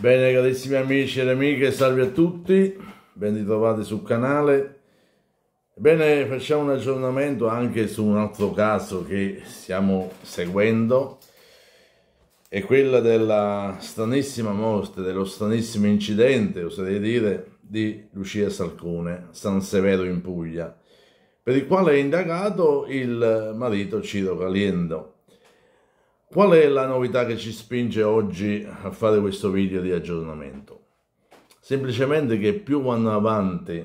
Bene carissimi amici e amiche, salve a tutti, ben ritrovati sul canale. Bene, facciamo un aggiornamento anche su un altro caso che stiamo seguendo, è quella della stranissima morte, dello stranissimo incidente, oserei dire, di Lucia Salcone, San Severo in Puglia, per il quale è indagato il marito Ciro Caliendo. Qual è la novità che ci spinge oggi a fare questo video di aggiornamento? Semplicemente che più vanno avanti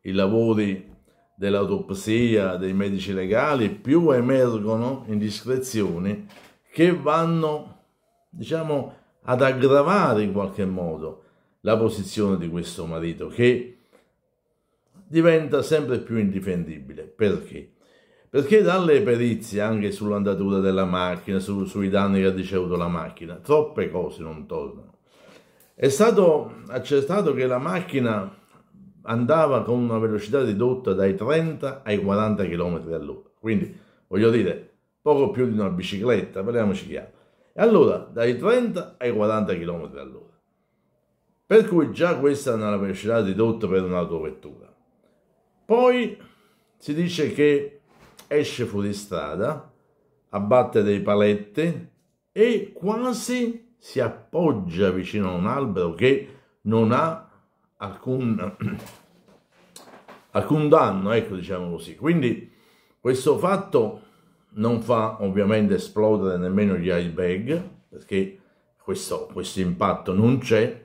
i lavori dell'autopsia dei medici legali, più emergono indiscrezioni che vanno, diciamo, ad aggravare in qualche modo la posizione di questo marito che diventa sempre più indifendibile. Perché? Perché dalle perizie anche sull'andatura della macchina, su, sui danni che ha ricevuto la macchina, troppe cose non tornano. È stato accertato che la macchina andava con una velocità ridotta dai 30 ai 40 km all'ora. Quindi, voglio dire, poco più di una bicicletta, parliamoci chiaro. E allora, dai 30 ai 40 km all'ora. Per cui già questa è una velocità ridotta per un'autovettura. Poi si dice che esce fuori strada, abbatte dei paletti e quasi si appoggia vicino a un albero che non ha alcun, alcun danno, ecco diciamo così. Quindi questo fatto non fa ovviamente esplodere nemmeno gli airbag, perché questo, questo impatto non c'è.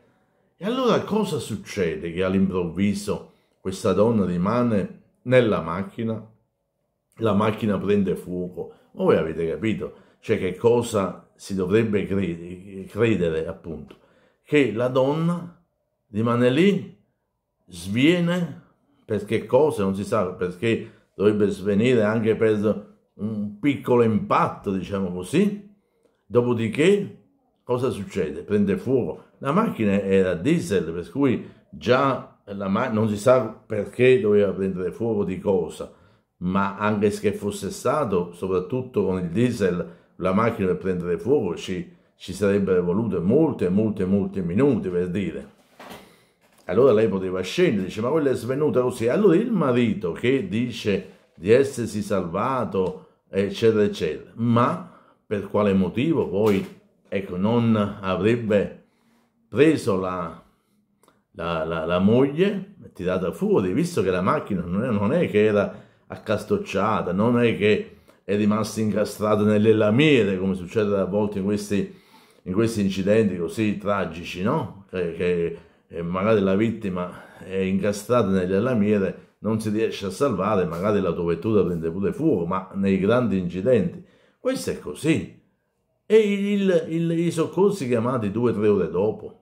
E allora cosa succede che all'improvviso questa donna rimane nella macchina la macchina prende fuoco. Ma voi avete capito, cioè che cosa si dovrebbe credere, credere appunto? Che la donna rimane lì, sviene, perché cosa non si sa, perché dovrebbe svenire anche per un piccolo impatto, diciamo così. Dopodiché cosa succede? Prende fuoco. La macchina era diesel, per cui già non si sa perché doveva prendere fuoco di cosa ma anche se fosse stato, soprattutto con il diesel, la macchina per prendere fuoco, ci, ci sarebbero volute molte, molte, molte minuti per dire. Allora lei poteva scendere, dice, ma quella è svenuta così. Allora il marito che dice di essersi salvato, eccetera, eccetera, ma per quale motivo poi ecco, non avrebbe preso la, la, la, la moglie, tirata fuori, visto che la macchina non è, non è che era accastocciata, non è che è rimasta incastrata nelle lamiere come succede a volte in questi, in questi incidenti così tragici, no? Che, che eh, magari la vittima è incastrata nelle lamiere, non si riesce a salvare, magari l'autovettura prende pure fuoco, ma nei grandi incidenti. Questo è così. E il, il, i soccorsi chiamati due o tre ore dopo.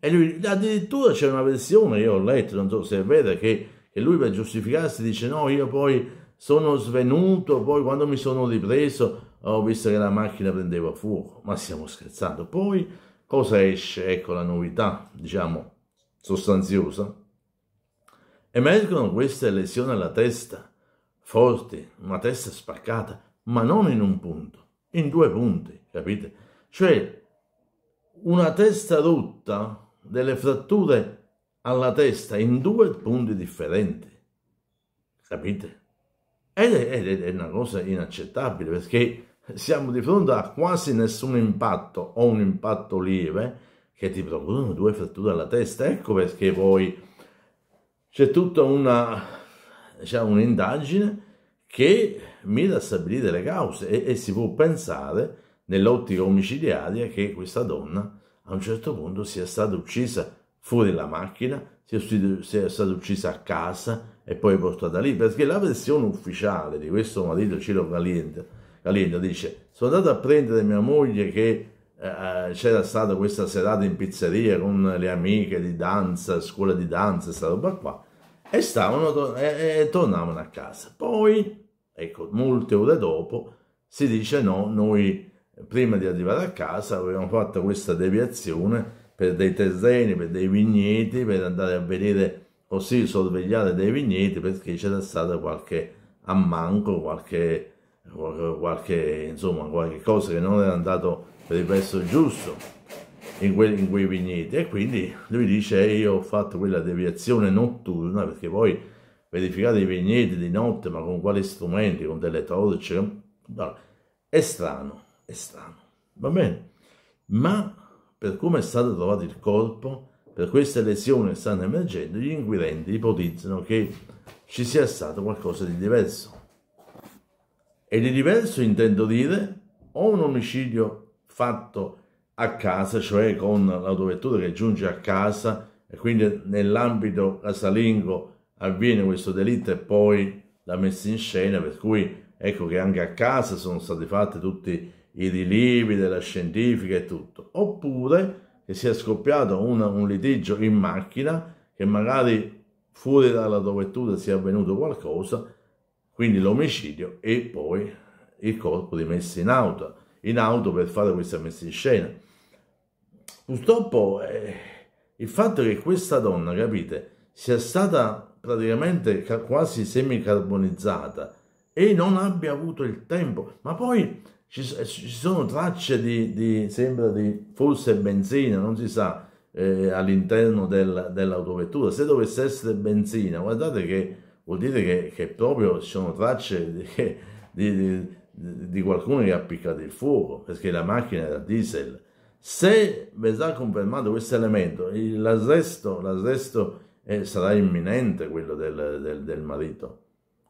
E lui, addirittura c'è una versione, io ho letto, non so se è vero, che e lui per giustificarsi dice no, io poi sono svenuto, poi quando mi sono ripreso ho visto che la macchina prendeva fuoco. Ma stiamo scherzando. Poi cosa esce? Ecco la novità, diciamo, sostanziosa. Emergono queste lesioni alla testa, forti, una testa spaccata, ma non in un punto, in due punti, capite? Cioè, una testa rotta, delle fratture alla testa in due punti differenti. Capite? Ed è, ed è una cosa inaccettabile perché siamo di fronte a quasi nessun impatto o un impatto lieve che ti procurano due fratture alla testa. Ecco perché poi c'è tutta una diciamo, un'indagine che mira a stabilire le cause e, e si può pensare nell'ottica omicidiaria che questa donna a un certo punto sia stata uccisa fuori la macchina, sia, sia stata uccisa a casa e poi portata lì, perché la versione ufficiale di questo marito Ciro Caliente, Caliente dice sono andato a prendere mia moglie che eh, eh c'era stata questa serata in pizzeria con le amiche di danza, scuola di danza, questa roba qua, e, stavano, e, e tornavano a casa. Poi, ecco, molte ore dopo, si dice no, noi prima di arrivare a casa avevamo fatto questa deviazione per dei terreni, per dei vigneti, per andare a vedere così sorvegliare dei vigneti perché c'era stato qualche ammanco, qualche, qualche, insomma, qualche cosa che non era andato per il verso giusto in, que in quei vigneti e quindi lui dice eh, io ho fatto quella deviazione notturna perché poi verificare i vigneti di notte ma con quali strumenti, con delle torce, è strano, è strano, va bene? Ma per come è stato trovato il corpo, per queste lesioni che stanno emergendo, gli inquirenti ipotizzano che ci sia stato qualcosa di diverso. E di diverso intendo dire o un omicidio fatto a casa, cioè con l'autovettura che giunge a casa e quindi nell'ambito casalingo avviene questo delitto e poi la messa in scena, per cui ecco che anche a casa sono stati fatti tutti i rilievi della scientifica e tutto, oppure che sia scoppiato una, un litigio in macchina che magari fuori dalla dovettura sia avvenuto qualcosa, quindi l'omicidio e poi il corpo rimesso in auto, in auto per fare questa messa in scena. Purtroppo eh, il fatto che questa donna, capite, sia stata praticamente quasi semicarbonizzata e non abbia avuto il tempo, ma poi ci, eh, ci sono tracce di, di, sembra di forse benzina, non si sa, eh, all'interno del, dell'autovettura. Se dovesse essere benzina, guardate che vuol dire che, che proprio ci sono tracce di, di, di, qualcuno che ha appiccato il fuoco, perché la macchina era diesel. Se verrà confermato questo elemento, l'arresto eh, sarà imminente quello del, del, del marito.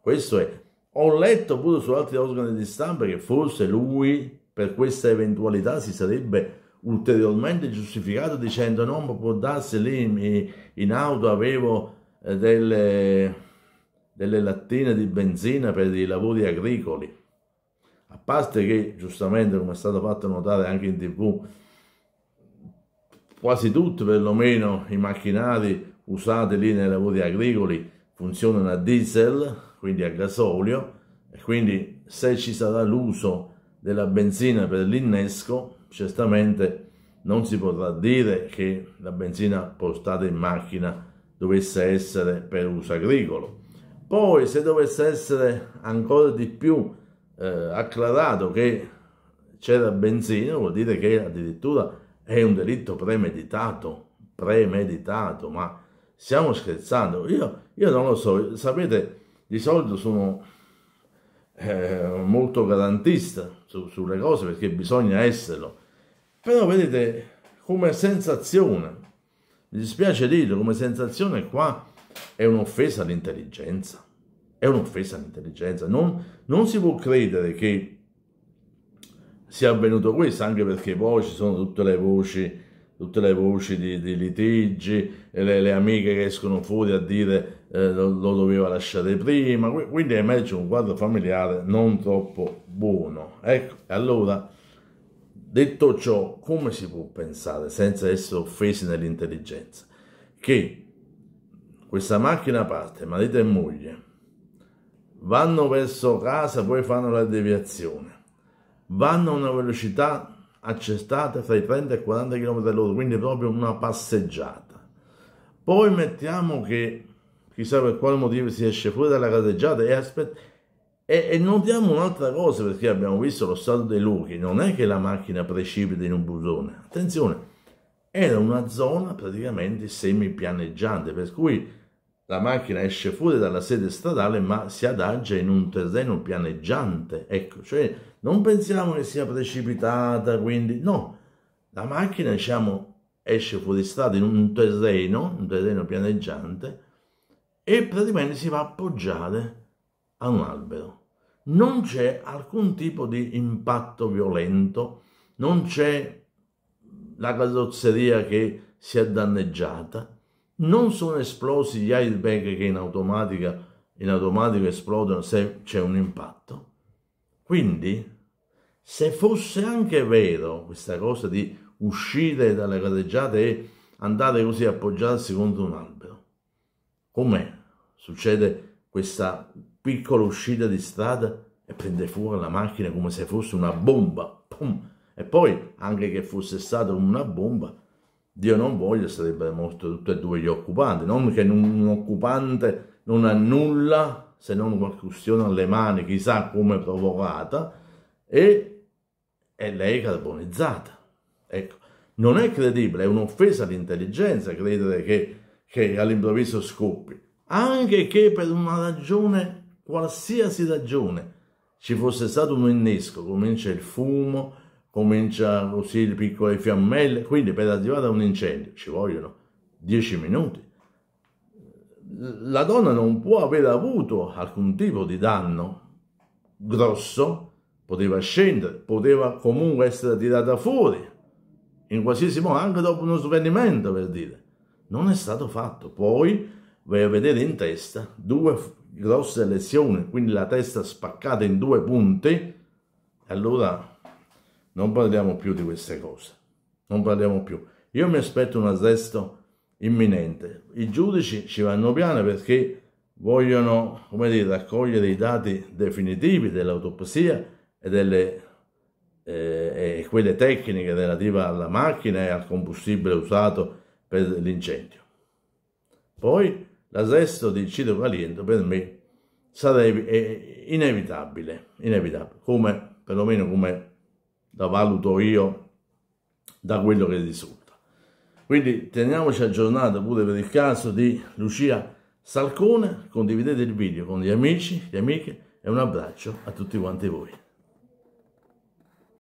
Questo è ho letto pure su altri organi di stampa che forse lui per questa eventualità si sarebbe ulteriormente giustificato dicendo no, ma può darsi lì in auto avevo eh, delle, delle lattine di benzina per i lavori agricoli. A parte che, giustamente, come è stato fatto notare anche in tv, quasi tutti perlomeno i macchinari usati lì nei lavori agricoli funzionano a diesel, quindi a gasolio, e quindi se ci sarà l'uso della benzina per l'innesco, certamente non si potrà dire che la benzina portata in macchina dovesse essere per uso agricolo. Poi se dovesse essere ancora di più eh, acclarato che c'era benzina, vuol dire che addirittura è un delitto premeditato, premeditato, ma stiamo scherzando? Io, io non lo so, sapete di solito sono eh, molto garantista su, sulle cose perché bisogna esserlo. Però vedete, come sensazione, mi dispiace dirlo, come sensazione qua è un'offesa all'intelligenza. È un'offesa all'intelligenza. Non, non si può credere che sia avvenuto questo, anche perché poi ci sono tutte le voci tutte le voci di, di litigi, le, le, amiche che escono fuori a dire eh, lo, lo, doveva lasciare prima, quindi emerge un quadro familiare non troppo buono. Ecco, allora, detto ciò, come si può pensare, senza essere offesi nell'intelligenza, che questa macchina parte, marito e moglie, vanno verso casa, poi fanno la deviazione, vanno a una velocità accestate fra i 30 e 40 km all'ora, quindi proprio una passeggiata. Poi mettiamo che chissà per quale motivo si esce fuori dalla caseggiata e aspetta. E, e notiamo un'altra cosa perché abbiamo visto lo stato dei luoghi, non è che la macchina precipita in un busone, attenzione, era una zona praticamente semipianeggiante, per cui la macchina esce fuori dalla sede stradale ma si adagia in un terreno pianeggiante, ecco, cioè non pensiamo che sia precipitata, quindi no, la macchina diciamo, esce fuori strada in un terreno, un terreno pianeggiante e praticamente si va a appoggiare a un albero. Non c'è alcun tipo di impatto violento, non c'è la carrozzeria che si è danneggiata, non sono esplosi gli airbag che in, automatica, in automatico esplodono se c'è un impatto. Quindi se fosse anche vero questa cosa di uscire dalle carreggiate e andare così a appoggiarsi contro un albero, com'è? Succede questa piccola uscita di strada e prende fuori la macchina come se fosse una bomba, pum. e poi anche che fosse stata una bomba, Dio non voglia, sarebbero morti tutti e due gli occupanti, non che un occupante non ha nulla se non qualche questione alle mani, chissà come provocata, e è lei carbonizzata. Ecco, non è credibile, è un'offesa all'intelligenza credere che, che all'improvviso scoppi, anche che per una ragione, qualsiasi ragione, ci fosse stato un innesco, comincia il fumo, comincia così le piccole fiammelle, quindi per arrivare a un incendio ci vogliono 10 minuti. La donna non può aver avuto alcun tipo di danno grosso poteva scendere, poteva comunque essere tirata fuori, in qualsiasi modo, anche dopo uno svenimento per dire. Non è stato fatto. Poi vai a vedere in testa due grosse lesioni, quindi la testa spaccata in due punti, allora non parliamo più di queste cose. Non parliamo più. Io mi aspetto un arresto imminente. I giudici ci vanno piano perché vogliono, come dire, raccogliere i dati definitivi dell'autopsia e, delle, eh, e quelle tecniche relative alla macchina e al combustibile usato per l'incendio. Poi l'arresto di Ciro Caliento per me sarebbe inevitabile, inevitabile, come perlomeno come la valuto io da quello che risulta. Quindi teniamoci aggiornati pure per il caso di Lucia Salcone, condividete il video con gli amici, le amiche e un abbraccio a tutti quanti voi.